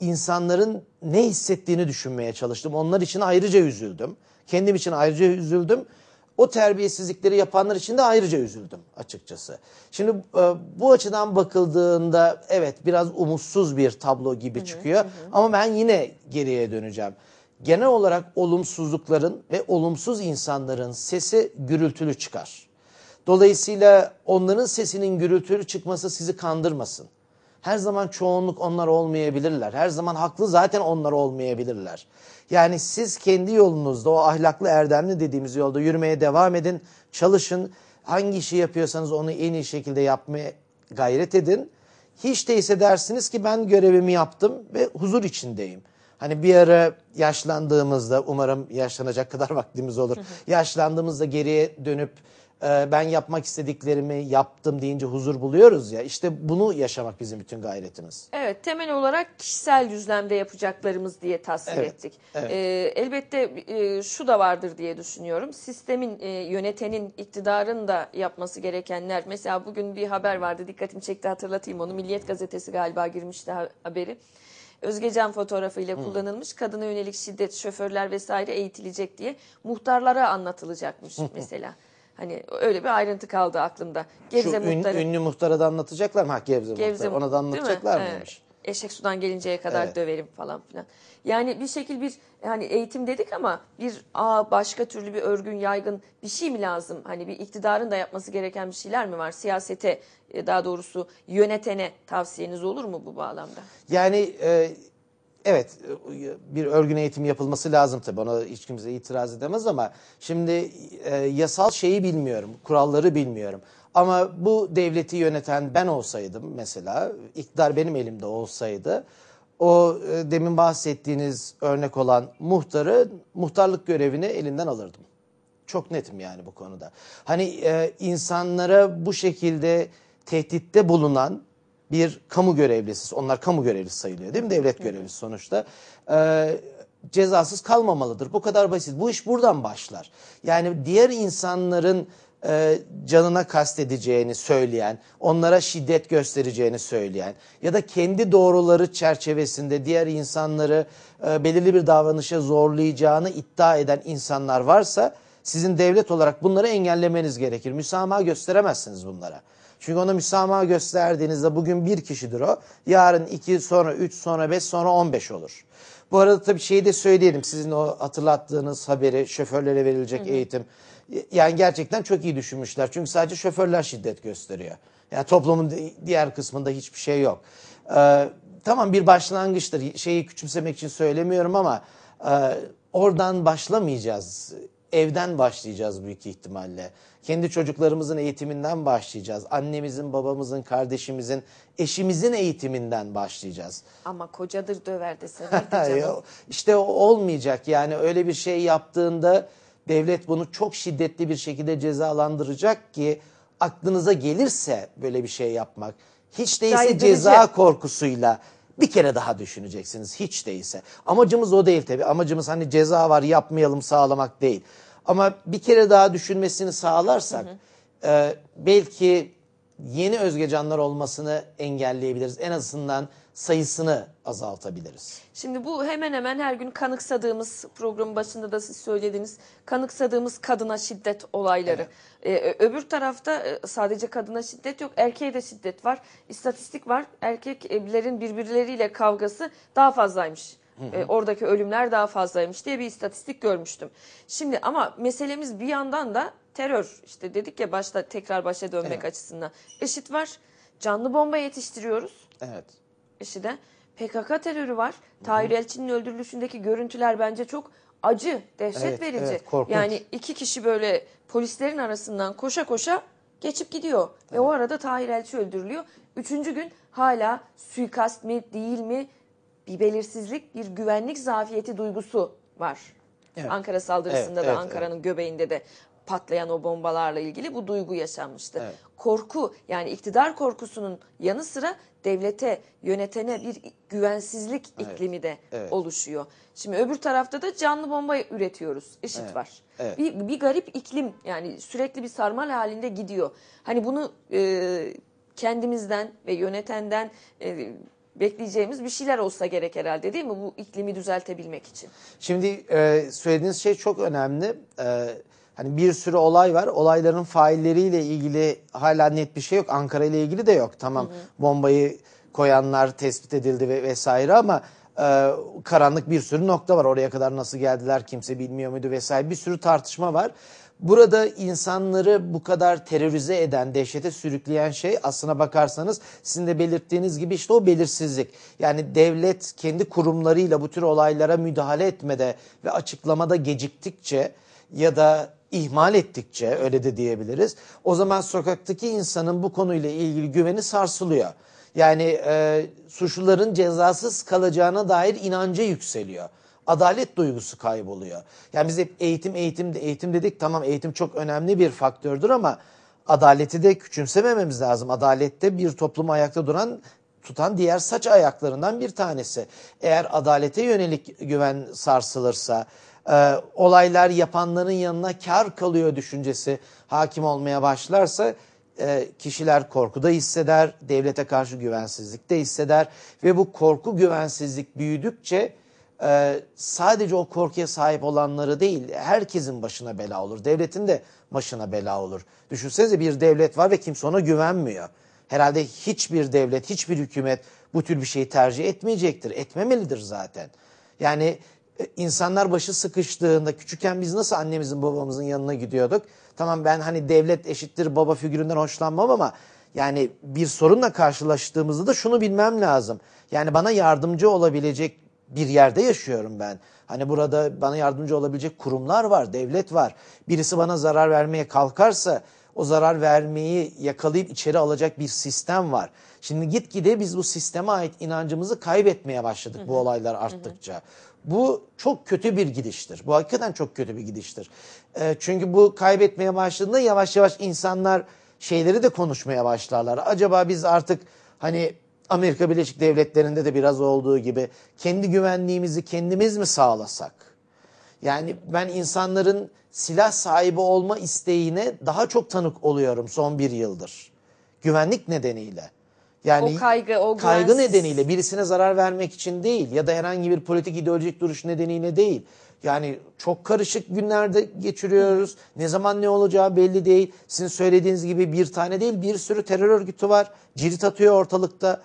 insanların ne hissettiğini düşünmeye çalıştım. Onlar için ayrıca üzüldüm. Kendim için ayrıca üzüldüm. O terbiyesizlikleri yapanlar için de ayrıca üzüldüm açıkçası. Şimdi e, bu açıdan bakıldığında evet biraz umutsuz bir tablo gibi çıkıyor. Hı hı. Ama ben yine geriye döneceğim. Genel olarak olumsuzlukların ve olumsuz insanların sesi gürültülü çıkar. Dolayısıyla onların sesinin gürültülü çıkması sizi kandırmasın. Her zaman çoğunluk onlar olmayabilirler. Her zaman haklı zaten onlar olmayabilirler. Yani siz kendi yolunuzda o ahlaklı erdemli dediğimiz yolda yürümeye devam edin. Çalışın. Hangi işi yapıyorsanız onu en iyi şekilde yapmaya gayret edin. Hiç değilse dersiniz ki ben görevimi yaptım ve huzur içindeyim. Hani bir ara yaşlandığımızda umarım yaşlanacak kadar [laughs] vaktimiz olur. yaşlandığımızda geriye dönüp e, ben yapmak istediklerimi yaptım deyince huzur buluyoruz ya. İşte bunu yaşamak bizim bütün gayretimiz. Evet temel olarak kişisel düzlemde yapacaklarımız diye tasvir evet, ettik. Evet. E, elbette e, şu da vardır diye düşünüyorum. Sistemin, e, yönetenin, iktidarın da yapması gerekenler. Mesela bugün bir haber vardı dikkatimi çekti hatırlatayım onu. Milliyet gazetesi galiba girmişti haberi. Özgecan fotoğrafıyla hmm. kullanılmış kadına yönelik şiddet şoförler vesaire eğitilecek diye muhtarlara anlatılacakmış [laughs] mesela. Hani öyle bir ayrıntı kaldı aklımda. Gevze Şu muhtarı. ünlü muhtara da anlatacaklar mı? Ha Gevze, Gevze muhtarı. Ona da anlatacaklar mi? mıymış? Ee, eşek sudan gelinceye kadar evet. döverim falan filan. Yani bir şekil bir hani eğitim dedik ama bir a başka türlü bir örgün yaygın bir şey mi lazım? Hani bir iktidarın da yapması gereken bir şeyler mi var? Siyasete e, daha doğrusu yönetene tavsiyeniz olur mu bu bağlamda? Yani e, evet bir örgün eğitim yapılması lazım tabii ona hiç kimse itiraz edemez ama şimdi e, yasal şeyi bilmiyorum, kuralları bilmiyorum. Ama bu devleti yöneten ben olsaydım mesela, iktidar benim elimde olsaydı o e, demin bahsettiğiniz örnek olan muhtarı muhtarlık görevini elinden alırdım. Çok netim yani bu konuda. Hani e, insanlara bu şekilde tehditte bulunan bir kamu görevlisi, onlar kamu görevlisi sayılıyor değil mi? Devlet görevlisi sonuçta. Ee, cezasız kalmamalıdır. Bu kadar basit. Bu iş buradan başlar. Yani diğer insanların e, canına kastedeceğini söyleyen, onlara şiddet göstereceğini söyleyen ya da kendi doğruları çerçevesinde diğer insanları e, belirli bir davranışa zorlayacağını iddia eden insanlar varsa sizin devlet olarak bunları engellemeniz gerekir. Müsamaha gösteremezsiniz bunlara. Çünkü ona müsamaha gösterdiğinizde bugün bir kişidir o. Yarın iki, sonra üç, sonra beş, sonra on beş olur. Bu arada tabii şeyi de söyleyelim. Sizin o hatırlattığınız haberi, şoförlere verilecek hı hı. eğitim. Yani gerçekten çok iyi düşünmüşler. Çünkü sadece şoförler şiddet gösteriyor. Yani toplumun diğer kısmında hiçbir şey yok. Ee, tamam bir başlangıçtır. Şeyi küçümsemek için söylemiyorum ama e, oradan başlamayacağız evden başlayacağız büyük ihtimalle. Kendi çocuklarımızın eğitiminden başlayacağız. Annemizin, babamızın, kardeşimizin, eşimizin eğitiminden başlayacağız. Ama kocadır döver de [laughs] canım. işte olmayacak yani öyle bir şey yaptığında devlet bunu çok şiddetli bir şekilde cezalandıracak ki aklınıza gelirse böyle bir şey yapmak. Hiç değilse Caydırıcı. ceza korkusuyla bir kere daha düşüneceksiniz hiç değilse. Amacımız o değil tabii. Amacımız hani ceza var yapmayalım sağlamak değil. Ama bir kere daha düşünmesini sağlarsak hı hı. E, belki yeni Özgecanlar olmasını engelleyebiliriz. En azından sayısını azaltabiliriz. Şimdi bu hemen hemen her gün kanıksadığımız programın başında da siz söylediniz kanıksadığımız kadına şiddet olayları. Evet. Ee, öbür tarafta e, sadece kadına şiddet yok erkeğe de şiddet var. İstatistik var erkeklerin birbirleriyle kavgası daha fazlaymış. E, oradaki ölümler daha fazlaymış diye bir istatistik görmüştüm. Şimdi ama meselemiz bir yandan da terör. işte dedik ya başta tekrar başa dönmek evet. açısından. eşit var. Canlı bomba yetiştiriyoruz. Evet de PKK terörü var. Tahir Elçin'in öldürülüşündeki görüntüler bence çok acı, dehşet Evet, verici. evet, yani iki kişi böyle polislerin arasından koşa koşa geçip gidiyor. Ve o arada Tahir Elçi öldürülüyor. Üçüncü gün hala suikast mi değil mi bir belirsizlik, bir güvenlik zafiyeti duygusu var. Evet. Ankara saldırısında Evet, da evet, Ankara'nın göbeğinde de patlayan o bombalarla ilgili bu duygu yaşanmıştı. Evet. Korku yani iktidar korkusunun yanı sıra devlete, yönetene bir güvensizlik iklimi de evet. oluşuyor. Şimdi öbür tarafta da canlı bomba üretiyoruz. IŞİD evet. var. Evet. Bir, bir garip iklim yani sürekli bir sarmal halinde gidiyor. Hani bunu e, kendimizden ve yönetenden... E, bekleyeceğimiz bir şeyler olsa gerek herhalde değil mi bu iklimi düzeltebilmek için? Şimdi e, söylediğiniz şey çok önemli. E, Hani bir sürü olay var. Olayların failleriyle ilgili hala net bir şey yok. Ankara ile ilgili de yok. Tamam hı hı. bombayı koyanlar tespit edildi ve vesaire ama e, karanlık bir sürü nokta var. Oraya kadar nasıl geldiler kimse bilmiyor muydu vesaire bir sürü tartışma var. Burada insanları bu kadar terörize eden, dehşete sürükleyen şey aslına bakarsanız sizin de belirttiğiniz gibi işte o belirsizlik. Yani devlet kendi kurumlarıyla bu tür olaylara müdahale etmede ve açıklamada geciktikçe ya da ihmal ettikçe öyle de diyebiliriz. O zaman sokaktaki insanın bu konuyla ilgili güveni sarsılıyor. Yani e, suçluların cezasız kalacağına dair inancı yükseliyor. Adalet duygusu kayboluyor. Yani biz hep eğitim eğitim eğitim dedik tamam eğitim çok önemli bir faktördür ama adaleti de küçümsemememiz lazım. Adalette bir toplumu ayakta duran tutan diğer saç ayaklarından bir tanesi. Eğer adalete yönelik güven sarsılırsa, e, olaylar yapanların yanına kar kalıyor düşüncesi hakim olmaya başlarsa e, kişiler korkuda hisseder, devlete karşı güvensizlikte hisseder ve bu korku güvensizlik büyüdükçe e, sadece o korkuya sahip olanları değil herkesin başına bela olur. Devletin de başına bela olur. Düşünsenize bir devlet var ve kimse ona güvenmiyor. Herhalde hiçbir devlet, hiçbir hükümet bu tür bir şeyi tercih etmeyecektir. Etmemelidir zaten. Yani e, insanlar başı sıkıştığında küçükken biz nasıl annemizin babamızın yanına gidiyorduk? Tamam ben hani devlet eşittir baba figüründen hoşlanmam ama yani bir sorunla karşılaştığımızda da şunu bilmem lazım. Yani bana yardımcı olabilecek bir yerde yaşıyorum ben. Hani burada bana yardımcı olabilecek kurumlar var, devlet var. Birisi bana zarar vermeye kalkarsa o zarar vermeyi yakalayıp içeri alacak bir sistem var. Şimdi gitgide biz bu sisteme ait inancımızı kaybetmeye başladık hı hı. bu olaylar arttıkça. Hı hı. Bu çok kötü bir gidiştir. Bu hakikaten çok kötü bir gidiştir. E, çünkü bu kaybetmeye başladığında yavaş yavaş insanlar şeyleri de konuşmaya başlarlar. Acaba biz artık hani Amerika Birleşik Devletleri'nde de biraz olduğu gibi kendi güvenliğimizi kendimiz mi sağlasak? Yani ben insanların silah sahibi olma isteğine daha çok tanık oluyorum son bir yıldır. Güvenlik nedeniyle. Yani o kaygı, o kaygı güvensiz. nedeniyle birisine zarar vermek için değil ya da herhangi bir politik ideolojik duruş nedeniyle değil. Yani çok karışık günlerde geçiriyoruz. Ne zaman ne olacağı belli değil. Sizin söylediğiniz gibi bir tane değil bir sürü terör örgütü var. Cirit atıyor ortalıkta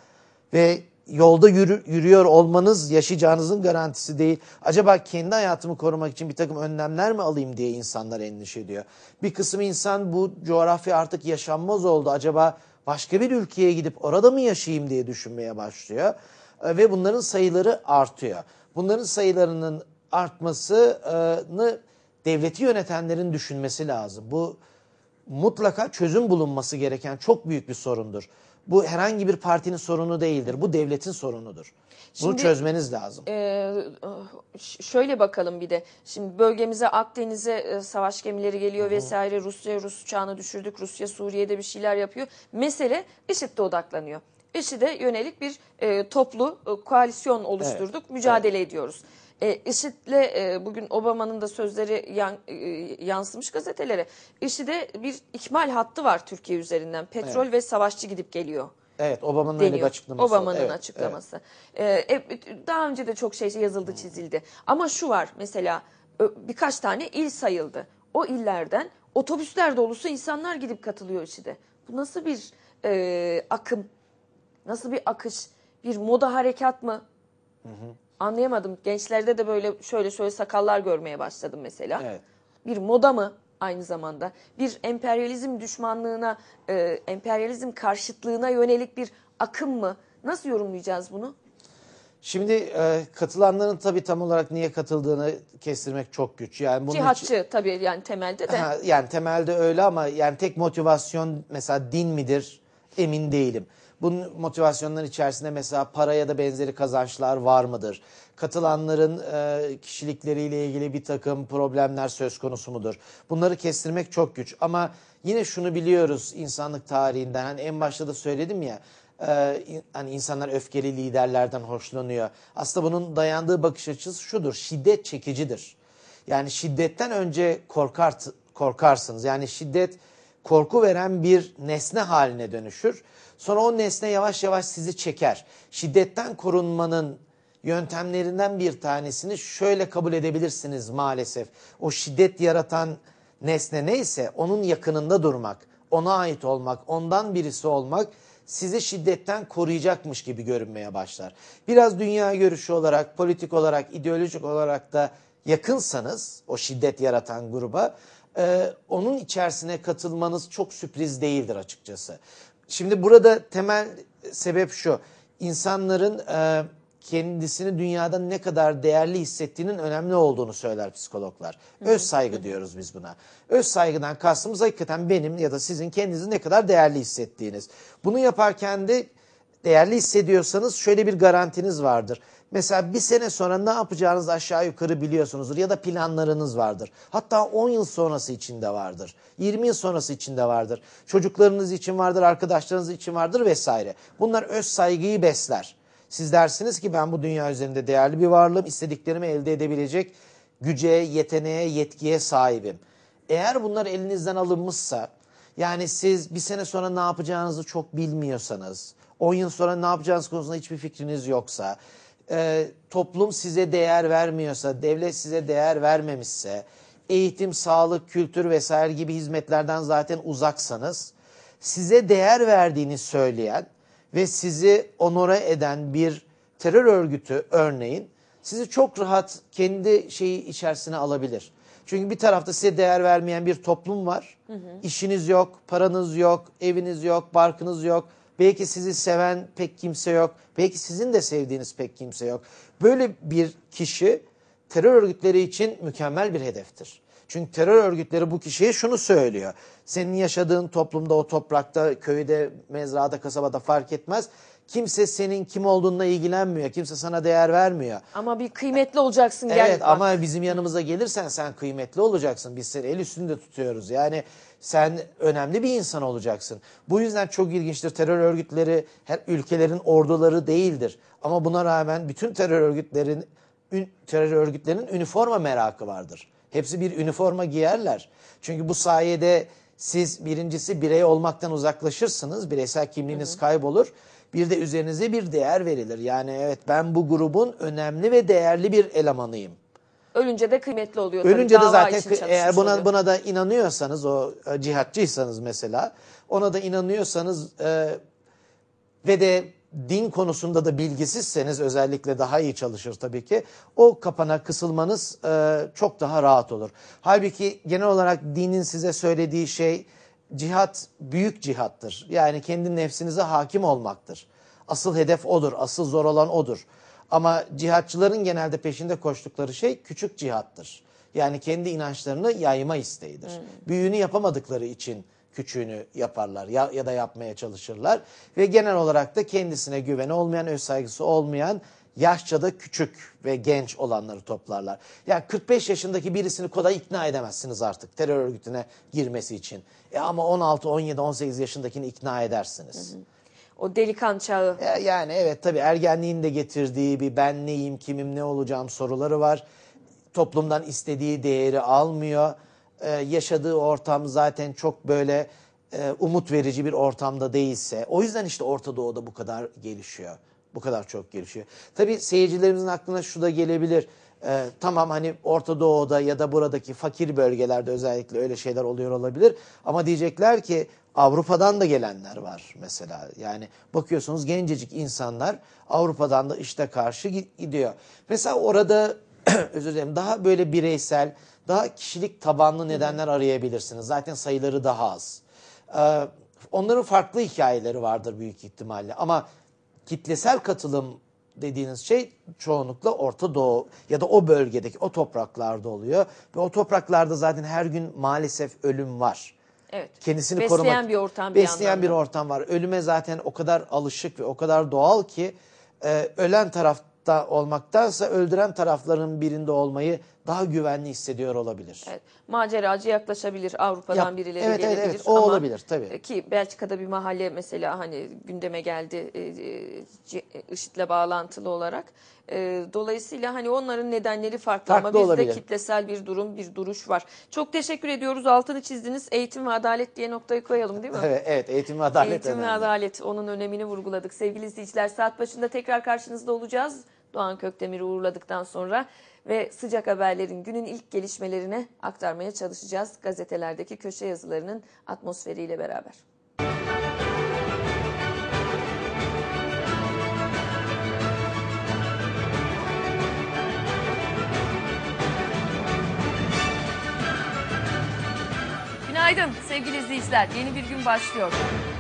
ve yolda yürü, yürüyor olmanız yaşayacağınızın garantisi değil. Acaba kendi hayatımı korumak için bir takım önlemler mi alayım diye insanlar endişe ediyor. Bir kısım insan bu coğrafya artık yaşanmaz oldu. Acaba başka bir ülkeye gidip orada mı yaşayayım diye düşünmeye başlıyor. Ee, ve bunların sayıları artıyor. Bunların sayılarının artmasını devleti yönetenlerin düşünmesi lazım. Bu mutlaka çözüm bulunması gereken çok büyük bir sorundur. Bu herhangi bir partinin sorunu değildir. Bu devletin sorunudur. Bunu çözmeniz lazım. E, şöyle bakalım bir de. Şimdi bölgemize Akdeniz'e e, savaş gemileri geliyor Hı. vesaire. Rusya Rus uçağını düşürdük. Rusya Suriye'de bir şeyler yapıyor. Mesele IŞİD'de odaklanıyor. IŞİD'e yönelik bir e, toplu e, koalisyon oluşturduk. Evet. Mücadele evet. ediyoruz. E, IŞİD'le e, bugün Obama'nın da sözleri yan, e, yansımış gazetelere. IŞİD'e bir ikmal hattı var Türkiye üzerinden. Petrol evet. ve savaşçı gidip geliyor. Evet Obama'nın öyle bir açıklaması. Obama'nın evet, açıklaması. Evet. Ee, daha önce de çok şey, şey yazıldı çizildi. Ama şu var mesela birkaç tane il sayıldı. O illerden otobüsler dolusu insanlar gidip katılıyor işte. Bu nasıl bir e, akım, nasıl bir akış, bir moda harekat mı? Hı hı anlayamadım. Gençlerde de böyle şöyle şöyle sakallar görmeye başladım mesela. Evet. Bir moda mı aynı zamanda? Bir emperyalizm düşmanlığına, e, emperyalizm karşıtlığına yönelik bir akım mı? Nasıl yorumlayacağız bunu? Şimdi e, katılanların tabii tam olarak niye katıldığını kestirmek çok güç. Yani bunun Cihatçı için, tabii yani temelde de. yani temelde öyle ama yani tek motivasyon mesela din midir emin değilim. Bunun motivasyonların içerisinde mesela para ya da benzeri kazançlar var mıdır? Katılanların e, kişilikleriyle ilgili bir takım problemler söz konusu mudur? Bunları kestirmek çok güç ama yine şunu biliyoruz insanlık tarihinden. Hani en başta da söyledim ya e, hani insanlar öfkeli liderlerden hoşlanıyor. Aslında bunun dayandığı bakış açısı şudur. Şiddet çekicidir. Yani şiddetten önce korkar korkarsınız. Yani şiddet korku veren bir nesne haline dönüşür. Sonra o nesne yavaş yavaş sizi çeker. Şiddetten korunmanın yöntemlerinden bir tanesini şöyle kabul edebilirsiniz maalesef. O şiddet yaratan nesne neyse onun yakınında durmak, ona ait olmak, ondan birisi olmak sizi şiddetten koruyacakmış gibi görünmeye başlar. Biraz dünya görüşü olarak, politik olarak, ideolojik olarak da yakınsanız o şiddet yaratan gruba e, onun içerisine katılmanız çok sürpriz değildir açıkçası. Şimdi burada temel sebep şu. İnsanların e, kendisini dünyada ne kadar değerli hissettiğinin önemli olduğunu söyler psikologlar. Öz saygı diyoruz biz buna. Öz saygıdan kastımız hakikaten benim ya da sizin kendinizi ne kadar değerli hissettiğiniz. Bunu yaparken de değerli hissediyorsanız şöyle bir garantiniz vardır. Mesela bir sene sonra ne yapacağınız aşağı yukarı biliyorsunuzdur ya da planlarınız vardır. Hatta 10 yıl sonrası için de vardır. 20 yıl sonrası için de vardır. Çocuklarınız için vardır, arkadaşlarınız için vardır vesaire. Bunlar öz saygıyı besler. Siz dersiniz ki ben bu dünya üzerinde değerli bir varlığım, istediklerimi elde edebilecek güce, yeteneğe, yetkiye sahibim. Eğer bunlar elinizden alınmışsa, yani siz bir sene sonra ne yapacağınızı çok bilmiyorsanız, 10 yıl sonra ne yapacağınız konusunda hiçbir fikriniz yoksa, e, toplum size değer vermiyorsa, devlet size değer vermemişse, eğitim, sağlık, kültür vesaire gibi hizmetlerden zaten uzaksanız, size değer verdiğini söyleyen ve sizi onora eden bir terör örgütü örneğin sizi çok rahat kendi şeyi içerisine alabilir. Çünkü bir tarafta size değer vermeyen bir toplum var. Hı hı. İşiniz yok, paranız yok, eviniz yok, barkınız yok. Belki sizi seven pek kimse yok. Belki sizin de sevdiğiniz pek kimse yok. Böyle bir kişi terör örgütleri için mükemmel bir hedeftir. Çünkü terör örgütleri bu kişiye şunu söylüyor. Senin yaşadığın toplumda, o toprakta, köyde, mezrada, kasabada fark etmez. Kimse senin kim olduğunla ilgilenmiyor. Kimse sana değer vermiyor. Ama bir kıymetli olacaksın. Evet bak. ama bizim yanımıza gelirsen sen kıymetli olacaksın. Biz seni el üstünde tutuyoruz. Yani sen önemli bir insan olacaksın. Bu yüzden çok ilginçtir. Terör örgütleri her ülkelerin orduları değildir. Ama buna rağmen bütün terör örgütlerin terör örgütlerinin üniforma merakı vardır. Hepsi bir üniforma giyerler. Çünkü bu sayede siz birincisi birey olmaktan uzaklaşırsınız. Bireysel kimliğiniz hı hı. kaybolur. Bir de üzerinize bir değer verilir. Yani evet ben bu grubun önemli ve değerli bir elemanıyım. Ölünce de kıymetli oluyor. Ölünce tabii, de zaten eğer buna oluyor. buna da inanıyorsanız o e, cihatçıysanız mesela ona da inanıyorsanız e, ve de din konusunda da bilgisizseniz özellikle daha iyi çalışır tabii ki. O kapana kısılmanız e, çok daha rahat olur. Halbuki genel olarak dinin size söylediği şey cihat büyük cihattır. Yani kendi nefsinize hakim olmaktır. Asıl hedef odur, asıl zor olan odur. Ama cihatçıların genelde peşinde koştukları şey küçük cihattır. Yani kendi inançlarını yayma isteğidir. Hmm. Büyüğünü yapamadıkları için küçüğünü yaparlar ya, ya da yapmaya çalışırlar. Ve genel olarak da kendisine güveni olmayan, öz saygısı olmayan yaşça da küçük ve genç olanları toplarlar. Yani 45 yaşındaki birisini kolay ikna edemezsiniz artık terör örgütüne girmesi için. E ama 16, 17, 18 yaşındakini ikna edersiniz. O delikan çağı. E yani evet tabii ergenliğin de getirdiği bir ben neyim, kimim, ne olacağım soruları var. Toplumdan istediği değeri almıyor. Ee, yaşadığı ortam zaten çok böyle e, umut verici bir ortamda değilse. O yüzden işte Orta Doğu'da bu kadar gelişiyor bu kadar çok gelişiyor. Tabii seyircilerimizin aklına şu da gelebilir. Ee, tamam hani Orta Doğu'da ya da buradaki fakir bölgelerde özellikle öyle şeyler oluyor olabilir. Ama diyecekler ki Avrupa'dan da gelenler var mesela. Yani bakıyorsunuz gencecik insanlar Avrupa'dan da işte karşı gidiyor. Mesela orada [clears throat] özür dilerim daha böyle bireysel, daha kişilik tabanlı nedenler arayabilirsiniz. Zaten sayıları daha az. Ee, onların farklı hikayeleri vardır büyük ihtimalle. Ama kitlesel katılım dediğiniz şey çoğunlukla Orta Doğu ya da o bölgedeki o topraklarda oluyor. Ve o topraklarda zaten her gün maalesef ölüm var. Evet. Kendisini besleyen korumak, bir ortam bir besleyen anlamda. bir ortam var. Ölüme zaten o kadar alışık ve o kadar doğal ki e, ölen tarafta olmaktansa öldüren tarafların birinde olmayı daha güvenli hissediyor olabilir. Evet, maceracı yaklaşabilir Avrupa'dan ya, birileri evet, gelebilir. Evet, evet, o ama olabilir tabii. E, ki Belçika'da bir mahalle mesela hani gündeme geldi e, e, IŞİD'le bağlantılı olarak. Dolayısıyla hani onların nedenleri farklı, farklı ama bizde olabilir. kitlesel bir durum, bir duruş var. Çok teşekkür ediyoruz. Altını çizdiniz. Eğitim ve adalet diye noktayı koyalım değil mi? [laughs] Evet, evet eğitim ve adalet. Eğitim önemli. ve adalet onun önemini vurguladık. Sevgili izleyiciler saat başında tekrar karşınızda olacağız. Doğan Kökdemir'i uğurladıktan sonra ve sıcak haberlerin günün ilk gelişmelerine aktarmaya çalışacağız gazetelerdeki köşe yazılarının atmosferiyle beraber. Günaydın sevgili izleyiciler. Yeni bir gün başlıyor.